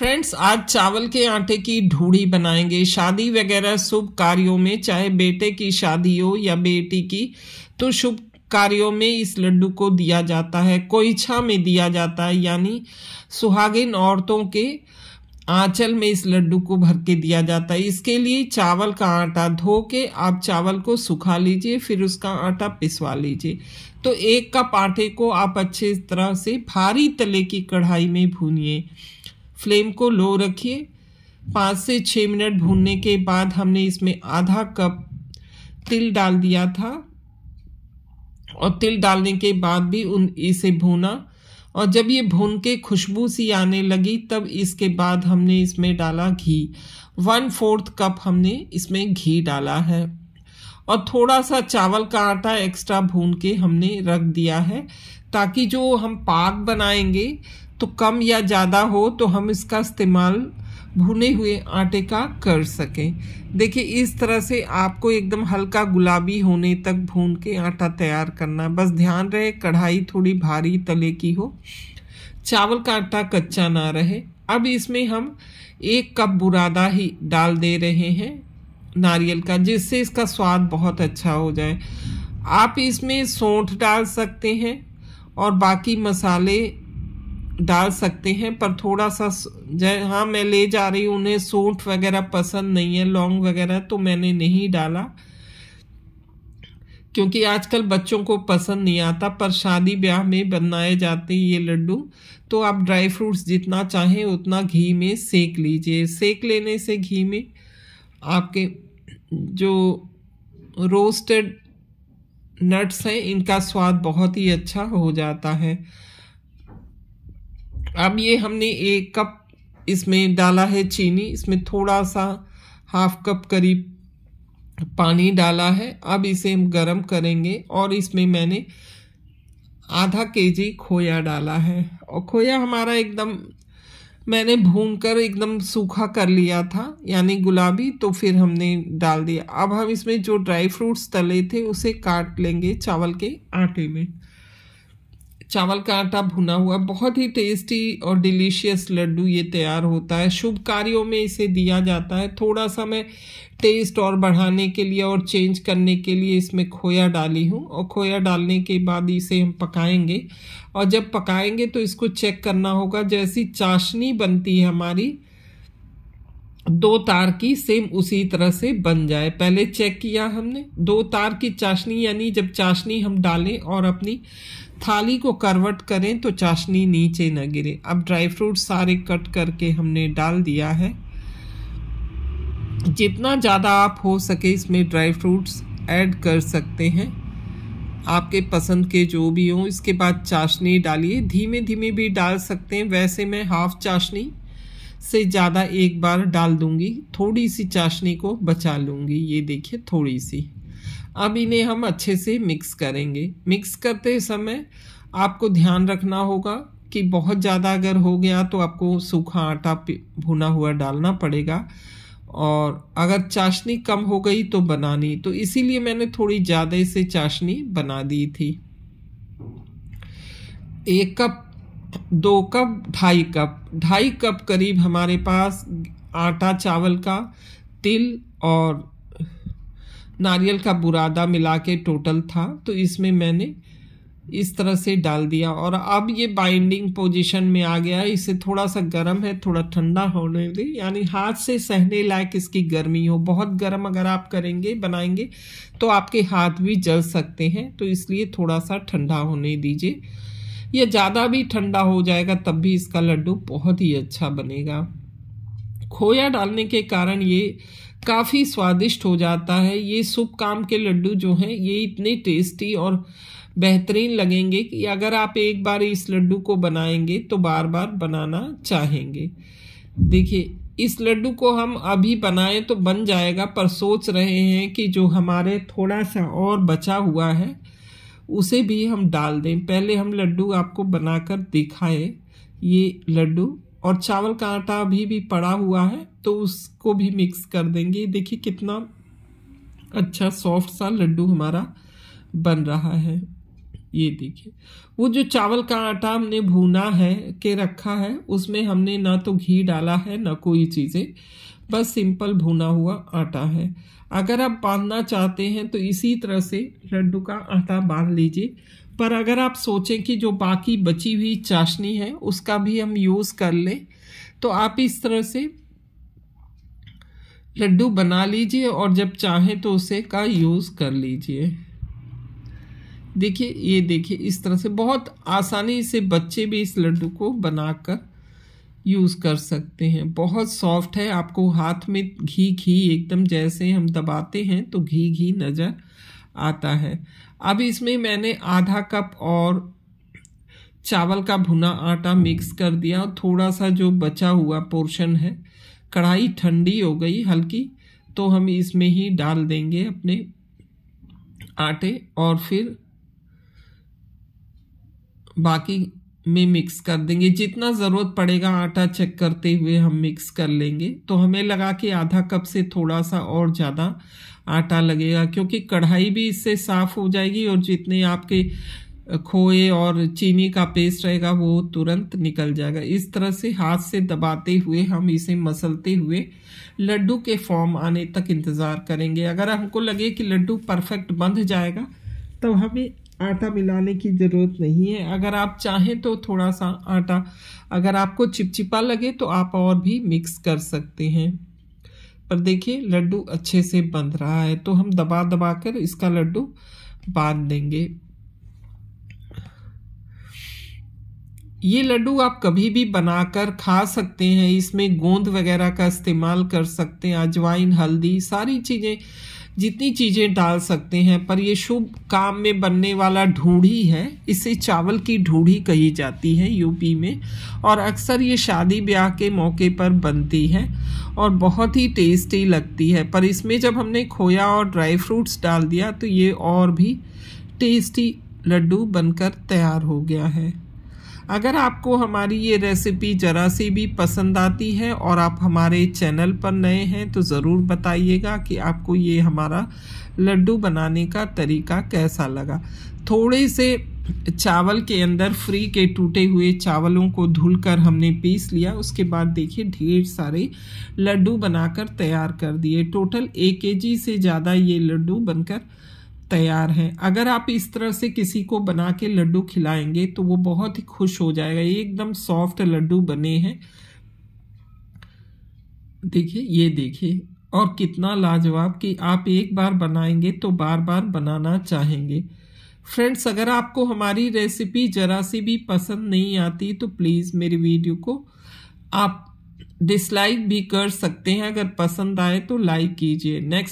friends आज चावल के आटे की ढूढ़ी बनाएंगे शादी वगैरह शुभ कार्यों में चाहे बेटे की शादी हो या बेटी की तो शुभ कार्यों में इस लड्डू को दिया जाता है कोइछा में दिया जाता है यानी सुहागिन औरतों के आंचल में इस लड्डू को भर के दिया जाता है इसके लिए चावल का आटा धो के आप चावल को सुखा लीजिए फिर उसका आटा पिसवा लीजिए तो एक कप आटे को आप अच्छे तरह से भारी तले की कढ़ाई में भूनिए फ्लेम को लो रखिए पाँच से छः मिनट भूनने के बाद हमने इसमें आधा कप तिल डाल दिया था और तिल डालने के बाद भी उन इसे भूना और जब ये भून के खुशबू सी आने लगी तब इसके बाद हमने इसमें डाला घी वन फोर्थ कप हमने इसमें घी डाला है और थोड़ा सा चावल का आटा एक्स्ट्रा भून के हमने रख दिया है ताकि जो हम पाक बनाएंगे तो कम या ज़्यादा हो तो हम इसका इस्तेमाल भुने हुए आटे का कर सकें देखिए इस तरह से आपको एकदम हल्का गुलाबी होने तक भून के आटा तैयार करना है बस ध्यान रहे कढ़ाई थोड़ी भारी तले की हो चावल का आटा कच्चा ना रहे अब इसमें हम एक कप बुरादा ही डाल दे रहे हैं नारियल का जिससे इसका स्वाद बहुत अच्छा हो जाए आप इसमें सौंठ डाल सकते हैं और बाकी मसाले डाल सकते हैं पर थोड़ा सा हाँ मैं ले जा रही हूँ उन्हें सूट वगैरह पसंद नहीं है लॉन्ग वगैरह तो मैंने नहीं डाला क्योंकि आजकल बच्चों को पसंद नहीं आता पर शादी ब्याह में बनाए जाते ये लड्डू तो आप ड्राई फ्रूट्स जितना चाहें उतना घी में सेक लीजिए सेक लेने से घी में आपके जो रोस्टेड नट्स हैं इनका स्वाद बहुत ही अच्छा हो जाता है अब ये हमने एक कप इसमें डाला है चीनी इसमें थोड़ा सा हाफ कप करीब पानी डाला है अब इसे हम गर्म करेंगे और इसमें मैंने आधा केजी खोया डाला है और खोया हमारा एकदम मैंने भून कर एकदम सूखा कर लिया था यानी गुलाबी तो फिर हमने डाल दिया अब हम इसमें जो ड्राई फ्रूट्स तले थे उसे काट लेंगे चावल के आटे में चावल का आटा भुना हुआ बहुत ही टेस्टी और डिलीशियस लड्डू ये तैयार होता है शुभ कार्यों में इसे दिया जाता है थोड़ा सा मैं टेस्ट और बढ़ाने के लिए और चेंज करने के लिए इसमें खोया डाली हूँ और खोया डालने के बाद इसे हम पकाएंगे और जब पकाएंगे तो इसको चेक करना होगा जैसी चाशनी बनती है हमारी दो तार की सेम उसी तरह से बन जाए पहले चेक किया हमने दो तार की चाशनी यानी जब चाशनी हम डालें और अपनी थाली को करवट करें तो चाशनी नीचे न गिरे अब ड्राई फ्रूट सारे कट करके हमने डाल दिया है जितना ज़्यादा आप हो सके इसमें ड्राई फ्रूट्स ऐड कर सकते हैं आपके पसंद के जो भी हों इसके बाद चाशनी डालिए धीमे धीमे भी डाल सकते हैं वैसे मैं हाफ चाशनी से ज़्यादा एक बार डाल दूंगी थोड़ी सी चाशनी को बचा लूँगी ये देखिए थोड़ी सी अब इन्हें हम अच्छे से मिक्स करेंगे मिक्स करते समय आपको ध्यान रखना होगा कि बहुत ज़्यादा अगर हो गया तो आपको सूखा आटा भुना हुआ डालना पड़ेगा और अगर चाशनी कम हो गई तो बनानी तो इसीलिए मैंने थोड़ी ज़्यादा से चाशनी बना दी थी एक कप दो कप ढाई कप ढाई कप करीब हमारे पास आटा चावल का तिल और नारियल का बुरादा मिला के टोटल था तो इसमें मैंने इस तरह से डाल दिया और अब ये बाइंडिंग पोजीशन में आ गया इसे थोड़ा सा गर्म है थोड़ा ठंडा होने दे यानी हाथ से सहने लायक इसकी गर्मी हो बहुत गर्म अगर आप करेंगे बनाएंगे तो आपके हाथ भी जल सकते हैं तो इसलिए थोड़ा सा ठंडा होने दीजिए या ज़्यादा भी ठंडा हो जाएगा तब भी इसका लड्डू बहुत ही अच्छा बनेगा खोया डालने के कारण ये काफ़ी स्वादिष्ट हो जाता है ये शुभ काम के लड्डू जो हैं ये इतने टेस्टी और बेहतरीन लगेंगे कि अगर आप एक बार इस लड्डू को बनाएंगे तो बार बार बनाना चाहेंगे देखिए इस लड्डू को हम अभी बनाएं तो बन जाएगा पर सोच रहे हैं कि जो हमारे थोड़ा सा और बचा हुआ है उसे भी हम डाल दें पहले हम लड्डू आपको बनाकर दिखाए ये लड्डू और चावल का आटा अभी भी पड़ा हुआ है तो उसको भी मिक्स कर देंगे देखिए कितना अच्छा सॉफ्ट सा लड्डू हमारा बन रहा है ये देखिए वो जो चावल का आटा हमने भूना है के रखा है उसमें हमने ना तो घी डाला है ना कोई चीज़ें बस सिंपल भुना हुआ आटा है अगर आप बांधना चाहते हैं तो इसी तरह से लड्डू का आटा बांध लीजिए पर अगर आप सोचें कि जो बाकी बची हुई चाशनी है उसका भी हम यूज़ कर लें तो आप इस तरह से लड्डू बना लीजिए और जब चाहें तो उसे का यूज़ कर लीजिए देखिए ये देखिए इस तरह से बहुत आसानी से बच्चे भी इस लड्डू को बनाकर यूज़ कर सकते हैं बहुत सॉफ्ट है आपको हाथ में घी घी एकदम जैसे हम दबाते हैं तो घी घी नज़र आता है अब इसमें मैंने आधा कप और चावल का भुना आटा मिक्स कर दिया और थोड़ा सा जो बचा हुआ पोर्शन है कढ़ाई ठंडी हो गई हल्की तो हम इसमें ही डाल देंगे अपने आटे और फिर बाकी में मिक्स कर देंगे जितना ज़रूरत पड़ेगा आटा चेक करते हुए हम मिक्स कर लेंगे तो हमें लगा कि आधा कप से थोड़ा सा और ज़्यादा आटा लगेगा क्योंकि कढ़ाई भी इससे साफ़ हो जाएगी और जितने आपके खोए और चीनी का पेस्ट रहेगा वो तुरंत निकल जाएगा इस तरह से हाथ से दबाते हुए हम इसे मसलते हुए लड्डू के फॉर्म आने तक इंतज़ार करेंगे अगर हमको लगे कि लड्डू परफेक्ट बंध जाएगा तो हमें आटा मिलाने की ज़रूरत नहीं है अगर आप चाहें तो थोड़ा सा आटा अगर आपको चिपचिपा लगे तो आप और भी मिक्स कर सकते हैं पर देखिए लड्डू अच्छे से बंध रहा है तो हम दबा दबा कर इसका लड्डू बांध देंगे ये लड्डू आप कभी भी बनाकर खा सकते हैं इसमें गोंद वगैरह का इस्तेमाल कर सकते हैं अजवाइन हल्दी सारी चीज़ें जितनी चीज़ें डाल सकते हैं पर यह शुभ काम में बनने वाला ढूढ़ी है इसे चावल की ढूढ़ी कही जाती है यूपी में और अक्सर ये शादी ब्याह के मौके पर बनती है और बहुत ही टेस्टी लगती है पर इसमें जब हमने खोया और ड्राई फ्रूट्स डाल दिया तो ये और भी टेस्टी लड्डू बनकर तैयार हो गया है अगर आपको हमारी ये रेसिपी ज़रा सी भी पसंद आती है और आप हमारे चैनल पर नए हैं तो ज़रूर बताइएगा कि आपको ये हमारा लड्डू बनाने का तरीका कैसा लगा थोड़े से चावल के अंदर फ्री के टूटे हुए चावलों को धुलकर हमने पीस लिया उसके बाद देखिए ढेर सारे लड्डू बनाकर तैयार कर दिए टोटल एक के जी से ज़्यादा ये लड्डू बनकर तैयार हैं अगर आप इस तरह से किसी को बना के लड्डू खिलाएंगे तो वो बहुत ही खुश हो जाएगा ये एकदम सॉफ्ट लड्डू बने हैं देखिए ये देखिए और कितना लाजवाब कि आप एक बार बनाएंगे तो बार बार बनाना चाहेंगे फ्रेंड्स अगर आपको हमारी रेसिपी जरा सी भी पसंद नहीं आती तो प्लीज़ मेरी वीडियो को आप डिसलाइक भी कर सकते हैं अगर पसंद आए तो लाइक कीजिए नेक्स्ट